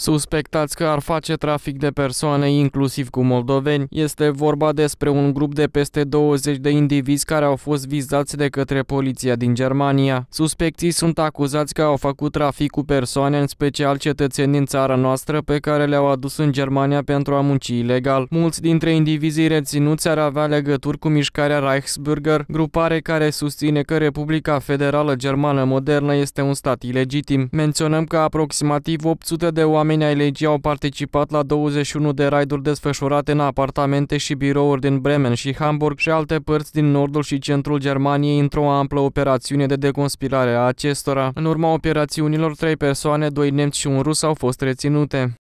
Suspectați că ar face trafic de persoane, inclusiv cu moldoveni, este vorba despre un grup de peste 20 de indivizi care au fost vizați de către poliția din Germania. Suspecții sunt acuzați că au făcut trafic cu persoane, în special cetățeni din țara noastră, pe care le-au adus în Germania pentru a munci ilegal. Mulți dintre indivizii reținuți ar avea legături cu mișcarea Reichsbürger, grupare care susține că Republica Federală Germană Modernă este un stat ilegitim. Menționăm că aproximativ 800 de oameni oameni ai legii au participat la 21 de raiduri desfășurate în apartamente și birouri din Bremen și Hamburg și alte părți din nordul și centrul Germaniei într-o amplă operațiune de deconspirare a acestora. În urma operațiunilor, trei persoane, doi nemți și un rus au fost reținute.